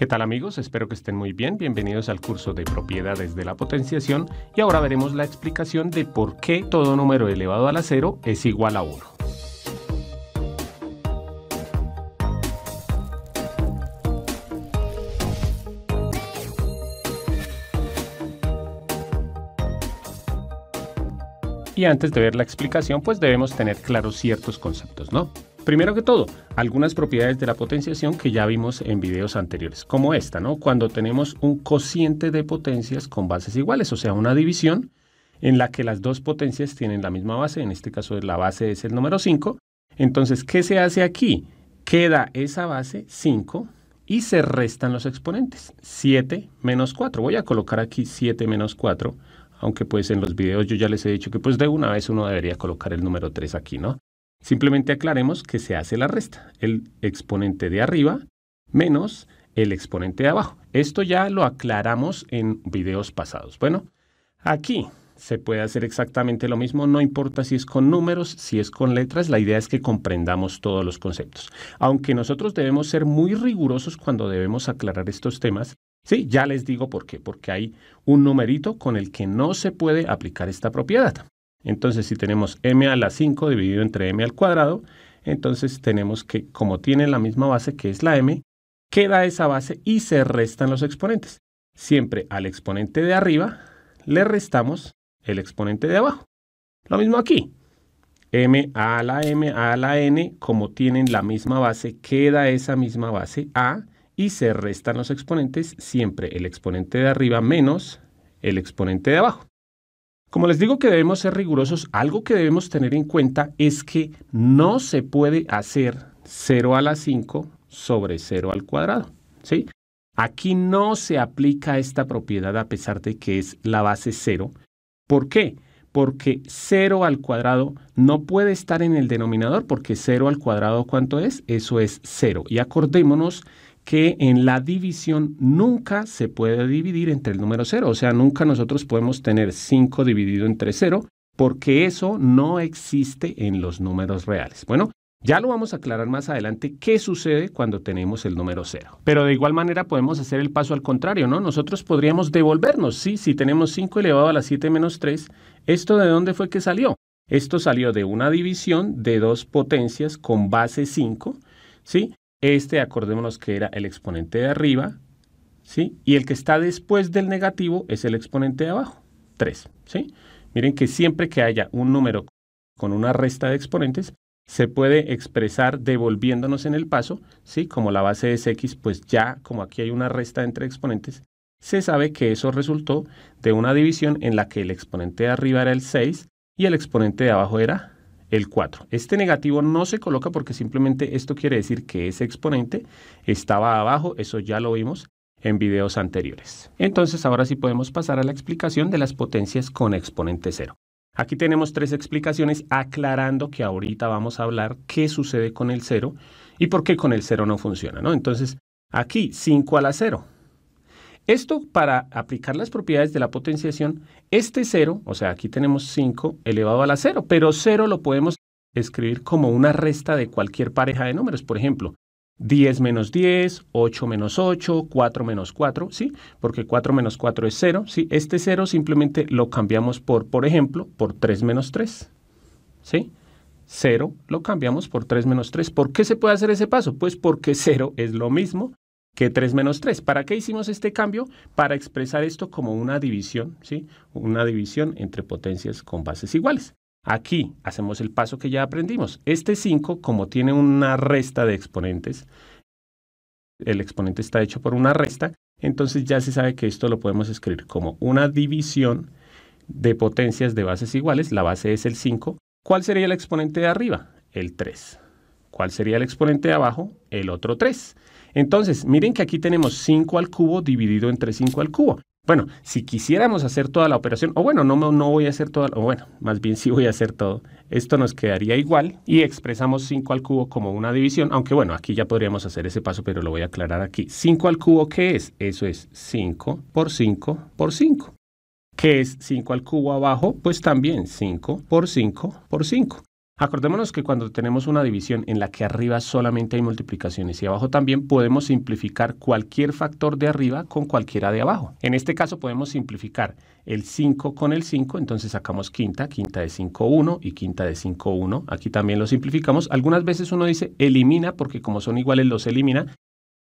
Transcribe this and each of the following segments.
¿Qué tal amigos? Espero que estén muy bien. Bienvenidos al curso de propiedades de la potenciación y ahora veremos la explicación de por qué todo número elevado a la 0 es igual a 1. Y antes de ver la explicación, pues debemos tener claros ciertos conceptos, ¿no? Primero que todo, algunas propiedades de la potenciación que ya vimos en videos anteriores, como esta, ¿no? Cuando tenemos un cociente de potencias con bases iguales, o sea, una división en la que las dos potencias tienen la misma base, en este caso la base es el número 5. Entonces, ¿qué se hace aquí? Queda esa base 5 y se restan los exponentes. 7 menos 4. Voy a colocar aquí 7 menos 4, aunque pues en los videos yo ya les he dicho que pues de una vez uno debería colocar el número 3 aquí, ¿no? Simplemente aclaremos que se hace la resta, el exponente de arriba menos el exponente de abajo. Esto ya lo aclaramos en videos pasados. Bueno, aquí se puede hacer exactamente lo mismo, no importa si es con números, si es con letras, la idea es que comprendamos todos los conceptos. Aunque nosotros debemos ser muy rigurosos cuando debemos aclarar estos temas, sí, ya les digo por qué, porque hay un numerito con el que no se puede aplicar esta propiedad. Entonces, si tenemos m a la 5 dividido entre m al cuadrado, entonces tenemos que, como tienen la misma base que es la m, queda esa base y se restan los exponentes. Siempre al exponente de arriba le restamos el exponente de abajo. Lo mismo aquí. m a la m a la n, como tienen la misma base, queda esa misma base a y se restan los exponentes, siempre el exponente de arriba menos el exponente de abajo. Como les digo que debemos ser rigurosos, algo que debemos tener en cuenta es que no se puede hacer 0 a la 5 sobre 0 al cuadrado. ¿sí? Aquí no se aplica esta propiedad a pesar de que es la base 0. ¿Por qué? Porque 0 al cuadrado no puede estar en el denominador porque 0 al cuadrado ¿cuánto es? Eso es 0. Y acordémonos que en la división nunca se puede dividir entre el número 0, o sea, nunca nosotros podemos tener 5 dividido entre 0, porque eso no existe en los números reales. Bueno, ya lo vamos a aclarar más adelante qué sucede cuando tenemos el número 0. Pero de igual manera podemos hacer el paso al contrario, ¿no? Nosotros podríamos devolvernos, ¿sí? Si tenemos 5 elevado a la 7 menos 3, ¿esto de dónde fue que salió? Esto salió de una división de dos potencias con base 5, ¿sí? Este, acordémonos que era el exponente de arriba, ¿sí? Y el que está después del negativo es el exponente de abajo, 3, ¿sí? Miren que siempre que haya un número con una resta de exponentes, se puede expresar devolviéndonos en el paso, ¿sí? Como la base es x, pues ya como aquí hay una resta entre exponentes, se sabe que eso resultó de una división en la que el exponente de arriba era el 6 y el exponente de abajo era el 4. Este negativo no se coloca porque simplemente esto quiere decir que ese exponente estaba abajo, eso ya lo vimos en videos anteriores. Entonces ahora sí podemos pasar a la explicación de las potencias con exponente 0. Aquí tenemos tres explicaciones aclarando que ahorita vamos a hablar qué sucede con el 0 y por qué con el 0 no funciona. Entonces aquí 5 a la 0 esto para aplicar las propiedades de la potenciación, este 0, o sea, aquí tenemos 5 elevado a la 0, pero 0 lo podemos escribir como una resta de cualquier pareja de números, por ejemplo, 10 menos 10, 8 menos 8, 4 menos 4, ¿sí? Porque 4 menos 4 es 0, ¿sí? Este 0 simplemente lo cambiamos por, por ejemplo, por 3 menos 3, ¿sí? 0 lo cambiamos por 3 menos 3. ¿Por qué se puede hacer ese paso? Pues porque 0 es lo mismo que 3 menos 3. ¿Para qué hicimos este cambio? Para expresar esto como una división, ¿sí? Una división entre potencias con bases iguales. Aquí hacemos el paso que ya aprendimos. Este 5, como tiene una resta de exponentes, el exponente está hecho por una resta, entonces ya se sabe que esto lo podemos escribir como una división de potencias de bases iguales. La base es el 5. ¿Cuál sería el exponente de arriba? El 3. ¿Cuál sería el exponente de abajo? El otro 3. Entonces, miren que aquí tenemos 5 al cubo dividido entre 5 al cubo. Bueno, si quisiéramos hacer toda la operación, o bueno, no, voy a hacer toda, o bueno, más bien sí voy a hacer todo, esto nos quedaría igual y expresamos 5 al cubo como una división, aunque bueno, aquí ya podríamos hacer ese paso, pero lo voy a aclarar aquí. 5 al cubo, ¿qué es? Eso es 5 por 5 por 5. ¿Qué es 5 al cubo abajo? Pues también 5 por 5 por 5. Acordémonos que cuando tenemos una división en la que arriba solamente hay multiplicaciones y abajo también, podemos simplificar cualquier factor de arriba con cualquiera de abajo. En este caso podemos simplificar el 5 con el 5, entonces sacamos quinta, quinta de 5, 1 y quinta de 5, 1. Aquí también lo simplificamos. Algunas veces uno dice elimina porque como son iguales los elimina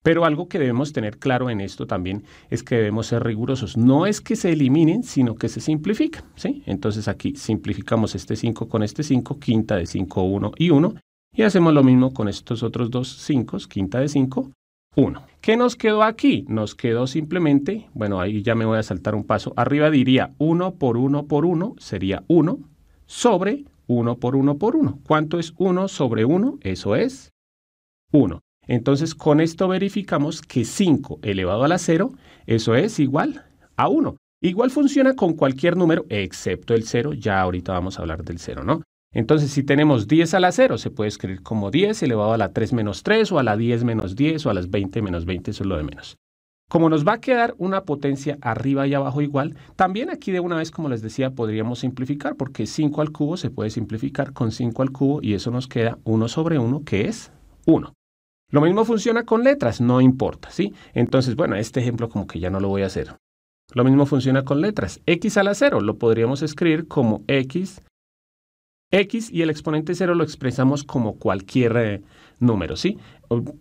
pero algo que debemos tener claro en esto también es que debemos ser rigurosos. No es que se eliminen, sino que se simplifican. ¿sí? Entonces aquí simplificamos este 5 con este 5, quinta de 5, 1 y 1. Y hacemos lo mismo con estos otros dos 5, quinta de 5, 1. ¿Qué nos quedó aquí? Nos quedó simplemente, bueno, ahí ya me voy a saltar un paso. Arriba diría 1 por 1 por 1 sería 1 sobre 1 por 1 por 1. ¿Cuánto es 1 sobre 1? Eso es 1. Entonces, con esto verificamos que 5 elevado a la 0, eso es igual a 1. Igual funciona con cualquier número, excepto el 0, ya ahorita vamos a hablar del 0, ¿no? Entonces, si tenemos 10 a la 0, se puede escribir como 10 elevado a la 3 menos 3, o a la 10 menos 10, o a las 20 menos 20, eso es lo de menos. Como nos va a quedar una potencia arriba y abajo igual, también aquí de una vez, como les decía, podríamos simplificar, porque 5 al cubo se puede simplificar con 5 al cubo, y eso nos queda 1 sobre 1, que es 1. Lo mismo funciona con letras, no importa, ¿sí? Entonces, bueno, este ejemplo como que ya no lo voy a hacer. Lo mismo funciona con letras. X a la 0 lo podríamos escribir como X. X y el exponente 0 lo expresamos como cualquier eh, número, ¿sí?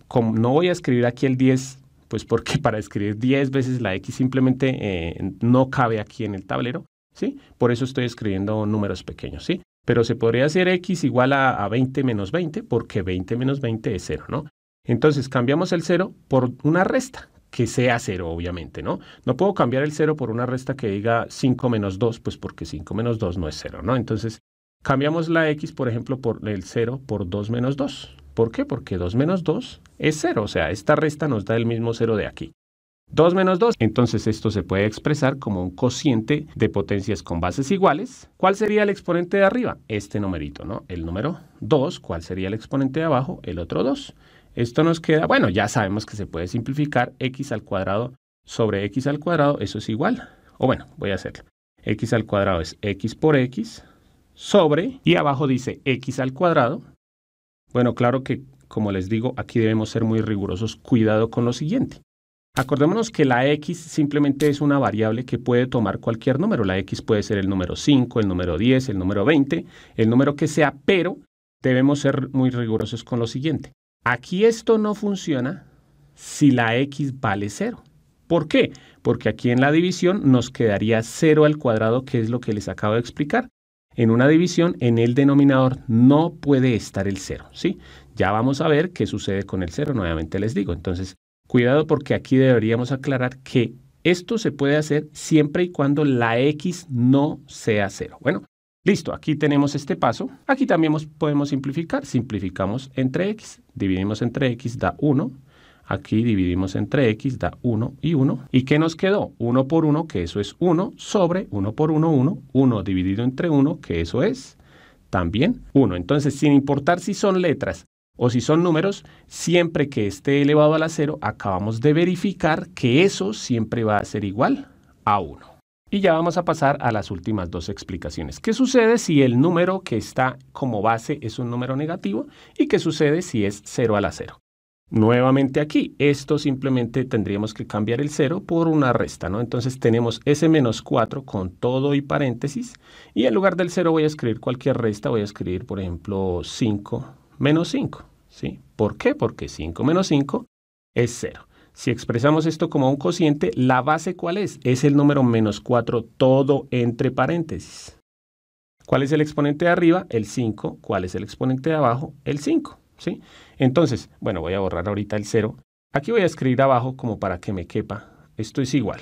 no voy a escribir aquí el 10, pues porque para escribir 10 veces la X simplemente eh, no cabe aquí en el tablero, ¿sí? Por eso estoy escribiendo números pequeños, ¿sí? Pero se podría hacer X igual a, a 20 menos 20, porque 20 menos 20 es 0, ¿no? Entonces cambiamos el 0 por una resta, que sea 0 obviamente, ¿no? No puedo cambiar el 0 por una resta que diga 5 menos 2, pues porque 5 menos 2 no es 0, ¿no? Entonces cambiamos la x, por ejemplo, por el 0 por 2 menos 2. ¿Por qué? Porque 2 menos 2 es 0, o sea, esta resta nos da el mismo 0 de aquí. 2 menos 2, entonces esto se puede expresar como un cociente de potencias con bases iguales. ¿Cuál sería el exponente de arriba? Este numerito, ¿no? El número 2, ¿cuál sería el exponente de abajo? El otro 2. Esto nos queda, bueno, ya sabemos que se puede simplificar x al cuadrado sobre x al cuadrado, eso es igual, o bueno, voy a hacerlo. x al cuadrado es x por x sobre, y abajo dice x al cuadrado. Bueno, claro que, como les digo, aquí debemos ser muy rigurosos, cuidado con lo siguiente. Acordémonos que la x simplemente es una variable que puede tomar cualquier número. La x puede ser el número 5, el número 10, el número 20, el número que sea, pero debemos ser muy rigurosos con lo siguiente. Aquí esto no funciona si la x vale 0. ¿Por qué? Porque aquí en la división nos quedaría 0 al cuadrado, que es lo que les acabo de explicar. En una división, en el denominador no puede estar el 0, ¿sí? Ya vamos a ver qué sucede con el 0, nuevamente les digo. Entonces, cuidado porque aquí deberíamos aclarar que esto se puede hacer siempre y cuando la x no sea 0. Bueno, Listo, aquí tenemos este paso. Aquí también podemos simplificar. Simplificamos entre x, dividimos entre x, da 1. Aquí dividimos entre x, da 1 y 1. ¿Y qué nos quedó? 1 por 1, que eso es 1, sobre 1 por 1, 1. 1 dividido entre 1, que eso es también 1. Entonces, sin importar si son letras o si son números, siempre que esté elevado a la 0, acabamos de verificar que eso siempre va a ser igual a 1. Y ya vamos a pasar a las últimas dos explicaciones. ¿Qué sucede si el número que está como base es un número negativo? ¿Y qué sucede si es 0 a la 0? Nuevamente aquí, esto simplemente tendríamos que cambiar el 0 por una resta, ¿no? Entonces tenemos ese menos 4 con todo y paréntesis, y en lugar del 0 voy a escribir cualquier resta, voy a escribir, por ejemplo, 5 menos 5, ¿sí? ¿Por qué? Porque 5 menos 5 es 0. Si expresamos esto como un cociente, ¿la base cuál es? Es el número menos 4, todo entre paréntesis. ¿Cuál es el exponente de arriba? El 5. ¿Cuál es el exponente de abajo? El 5. ¿sí? Entonces, bueno, voy a borrar ahorita el 0. Aquí voy a escribir abajo como para que me quepa. Esto es igual.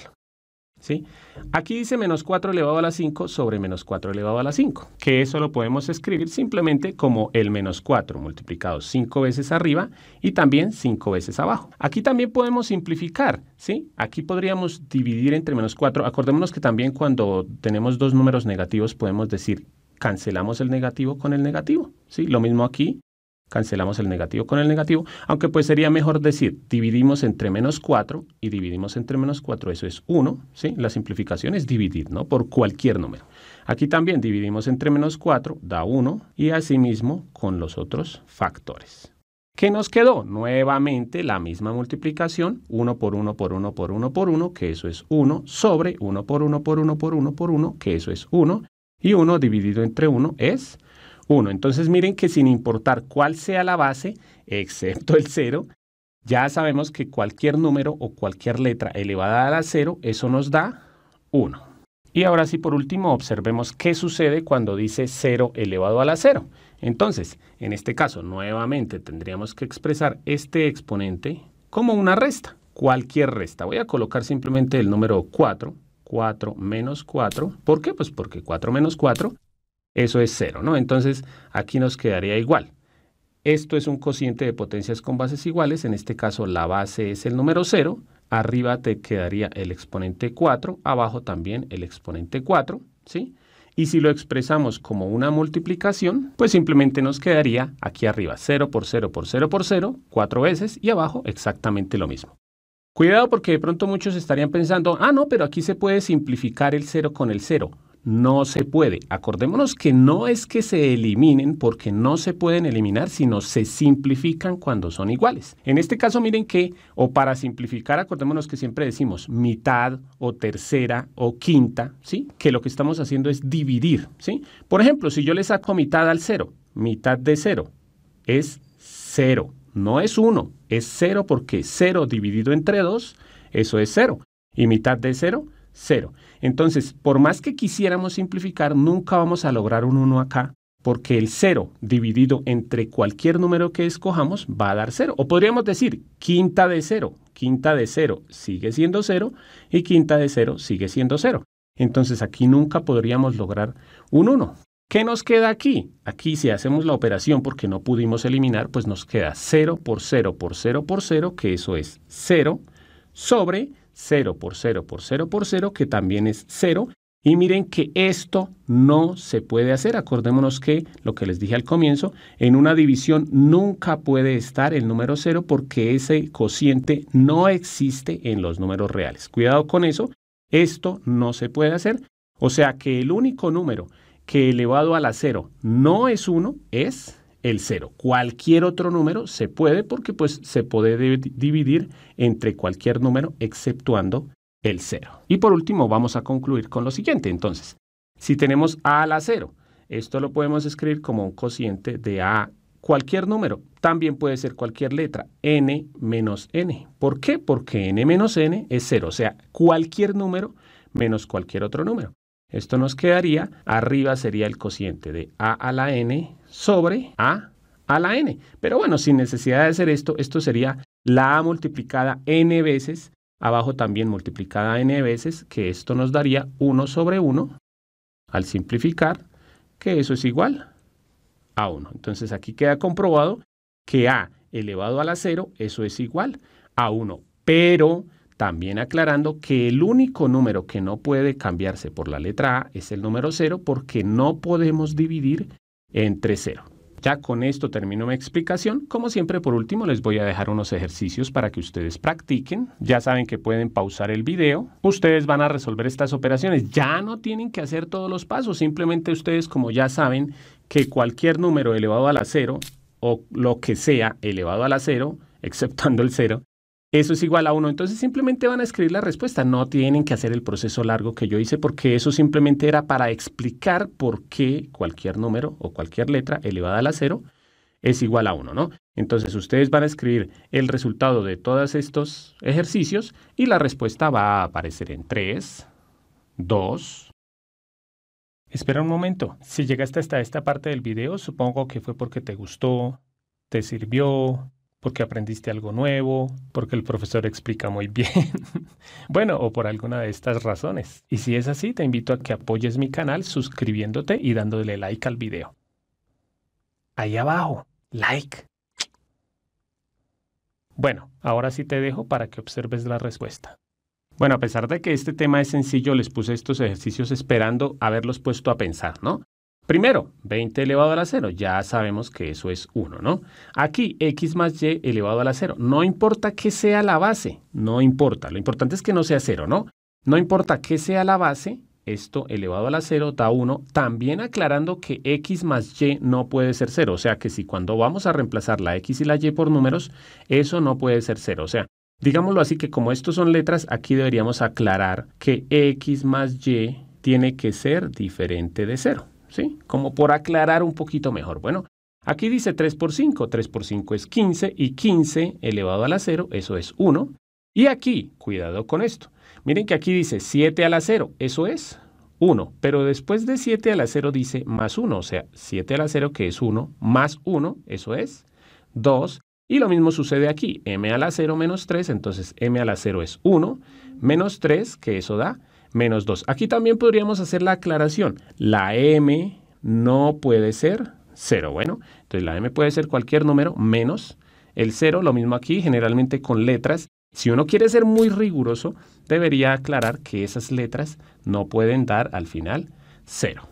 ¿sí? Aquí dice menos 4 elevado a la 5 sobre menos 4 elevado a la 5, que eso lo podemos escribir simplemente como el menos 4 multiplicado 5 veces arriba y también 5 veces abajo. Aquí también podemos simplificar, ¿sí? Aquí podríamos dividir entre menos 4. Acordémonos que también cuando tenemos dos números negativos podemos decir cancelamos el negativo con el negativo, ¿sí? Lo mismo aquí, cancelamos el negativo con el negativo, aunque pues sería mejor decir dividimos entre menos 4 y dividimos entre menos 4, eso es 1, ¿sí? La simplificación es dividir, ¿no? Por cualquier número. Aquí también dividimos entre menos 4, da 1, y asimismo con los otros factores. ¿Qué nos quedó? Nuevamente la misma multiplicación, 1 por 1 por 1 por 1 por 1, que eso es 1, sobre 1 por 1 por 1 por 1 por 1, que eso es 1, y 1 dividido entre 1 es 1. Entonces miren que sin importar cuál sea la base, excepto el 0, ya sabemos que cualquier número o cualquier letra elevada a la 0, eso nos da 1. Y ahora sí, por último, observemos qué sucede cuando dice 0 elevado a la 0. Entonces, en este caso, nuevamente tendríamos que expresar este exponente como una resta, cualquier resta. Voy a colocar simplemente el número 4, 4 menos 4. ¿Por qué? Pues porque 4 menos 4 eso es cero, ¿no? Entonces aquí nos quedaría igual. Esto es un cociente de potencias con bases iguales, en este caso la base es el número 0, arriba te quedaría el exponente 4, abajo también el exponente 4, ¿sí? Y si lo expresamos como una multiplicación, pues simplemente nos quedaría aquí arriba 0 por 0 por 0 por 0, 4 veces, y abajo exactamente lo mismo. Cuidado porque de pronto muchos estarían pensando, ah, no, pero aquí se puede simplificar el 0 con el 0 no se puede. Acordémonos que no es que se eliminen porque no se pueden eliminar, sino se simplifican cuando son iguales. En este caso, miren que, o para simplificar, acordémonos que siempre decimos mitad o tercera o quinta, ¿sí? Que lo que estamos haciendo es dividir, ¿sí? Por ejemplo, si yo le saco mitad al cero, mitad de cero es cero, no es uno, es cero porque cero dividido entre dos, eso es cero. Y mitad de cero 0. Entonces, por más que quisiéramos simplificar, nunca vamos a lograr un 1 acá, porque el 0 dividido entre cualquier número que escojamos va a dar 0. O podríamos decir quinta de 0. Quinta de 0 sigue siendo 0 y quinta de 0 sigue siendo 0. Entonces aquí nunca podríamos lograr un 1. ¿Qué nos queda aquí? Aquí si hacemos la operación porque no pudimos eliminar, pues nos queda 0 por 0 por 0 por 0, que eso es 0, sobre 0 por 0 por 0 por 0, que también es 0. Y miren que esto no se puede hacer. Acordémonos que lo que les dije al comienzo, en una división nunca puede estar el número 0 porque ese cociente no existe en los números reales. Cuidado con eso, esto no se puede hacer. O sea que el único número que elevado a la 0 no es 1 es el 0. Cualquier otro número se puede porque pues se puede dividir entre cualquier número exceptuando el 0. Y por último vamos a concluir con lo siguiente. Entonces, si tenemos a la 0, esto lo podemos escribir como un cociente de a cualquier número. También puede ser cualquier letra, n menos n. ¿Por qué? Porque n menos n es 0, o sea, cualquier número menos cualquier otro número. Esto nos quedaría, arriba sería el cociente de a a la n sobre a a la n. Pero bueno, sin necesidad de hacer esto, esto sería la a multiplicada n veces, abajo también multiplicada n veces, que esto nos daría 1 sobre 1, al simplificar, que eso es igual a 1. Entonces aquí queda comprobado que a elevado a la 0, eso es igual a 1. Pero también aclarando que el único número que no puede cambiarse por la letra A es el número 0 porque no podemos dividir entre 0. Ya con esto termino mi explicación. Como siempre, por último, les voy a dejar unos ejercicios para que ustedes practiquen. Ya saben que pueden pausar el video. Ustedes van a resolver estas operaciones. Ya no tienen que hacer todos los pasos. Simplemente ustedes, como ya saben, que cualquier número elevado a la 0 o lo que sea elevado a la 0, exceptando el 0, eso es igual a 1. Entonces simplemente van a escribir la respuesta. No tienen que hacer el proceso largo que yo hice porque eso simplemente era para explicar por qué cualquier número o cualquier letra elevada a la 0 es igual a 1, ¿no? Entonces ustedes van a escribir el resultado de todos estos ejercicios y la respuesta va a aparecer en 3, 2. Espera un momento. Si llegaste hasta esta parte del video, supongo que fue porque te gustó, te sirvió, porque aprendiste algo nuevo, porque el profesor explica muy bien, bueno, o por alguna de estas razones. Y si es así, te invito a que apoyes mi canal suscribiéndote y dándole like al video. Ahí abajo, like. Bueno, ahora sí te dejo para que observes la respuesta. Bueno, a pesar de que este tema es sencillo, les puse estos ejercicios esperando haberlos puesto a pensar, ¿no? Primero, 20 elevado a la 0, ya sabemos que eso es 1, ¿no? Aquí, x más y elevado a la 0, no importa que sea la base, no importa, lo importante es que no sea 0, ¿no? No importa que sea la base, esto elevado a la 0 da 1, también aclarando que x más y no puede ser 0, o sea que si cuando vamos a reemplazar la x y la y por números, eso no puede ser 0, o sea, digámoslo así que como estos son letras, aquí deberíamos aclarar que x más y tiene que ser diferente de 0. ¿sí? Como por aclarar un poquito mejor. Bueno, aquí dice 3 por 5, 3 por 5 es 15 y 15 elevado a la 0, eso es 1. Y aquí, cuidado con esto. Miren que aquí dice 7 a la 0, eso es 1, pero después de 7 a la 0 dice más 1, o sea, 7 a la 0 que es 1, más 1, eso es 2, y lo mismo sucede aquí, m a la 0 menos 3, entonces m a la 0 es 1, menos 3, que eso da menos 2. Aquí también podríamos hacer la aclaración. La m no puede ser 0. Bueno, entonces la m puede ser cualquier número menos el 0. Lo mismo aquí, generalmente con letras. Si uno quiere ser muy riguroso, debería aclarar que esas letras no pueden dar al final 0.